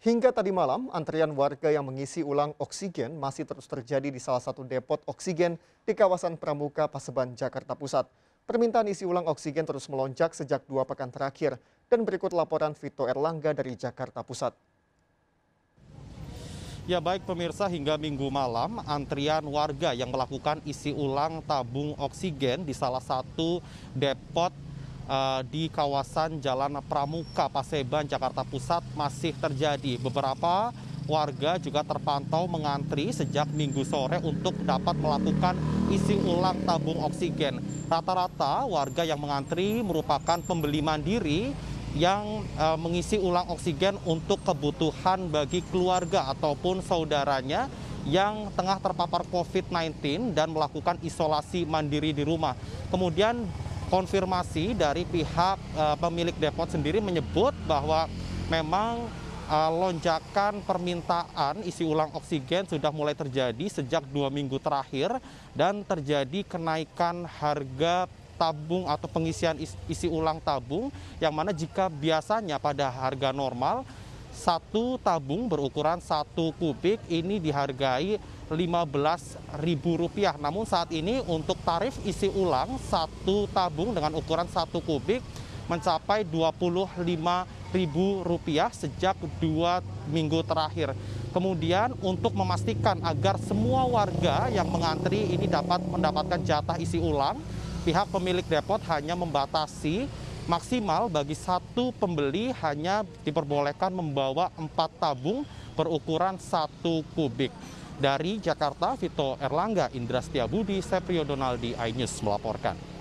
Hingga tadi malam, antrian warga yang mengisi ulang oksigen masih terus terjadi di salah satu depot oksigen di kawasan Pramuka, Paseban, Jakarta Pusat. Permintaan isi ulang oksigen terus melonjak sejak dua pekan terakhir. Dan berikut laporan Vito Erlangga dari Jakarta Pusat. Ya baik pemirsa hingga minggu malam antrian warga yang melakukan isi ulang tabung oksigen di salah satu depot Eh, di kawasan Jalan Pramuka Paseban Jakarta Pusat masih terjadi. Beberapa warga juga terpantau mengantri sejak minggu sore untuk dapat melakukan isi ulang tabung oksigen. Rata-rata warga yang mengantri merupakan pembeli mandiri yang e, mengisi ulang oksigen untuk kebutuhan bagi keluarga ataupun saudaranya yang tengah terpapar COVID-19 dan melakukan isolasi mandiri di rumah. Kemudian konfirmasi dari pihak eh, pemilik depot sendiri menyebut bahwa memang eh, lonjakan permintaan isi ulang oksigen sudah mulai terjadi sejak dua minggu terakhir dan terjadi kenaikan harga tabung atau pengisian isi ulang tabung yang mana jika biasanya pada harga normal satu tabung berukuran satu kubik ini dihargai Rp15.000. Namun saat ini untuk tarif isi ulang satu tabung dengan ukuran satu kubik mencapai Rp25.000 sejak dua minggu terakhir. Kemudian untuk memastikan agar semua warga yang mengantri ini dapat mendapatkan jatah isi ulang, pihak pemilik depot hanya membatasi maksimal bagi satu pembeli hanya diperbolehkan membawa empat tabung berukuran satu kubik. Dari Jakarta, Vito Erlangga, Indra Setiabudi, Seprio Donaldi, iNews melaporkan.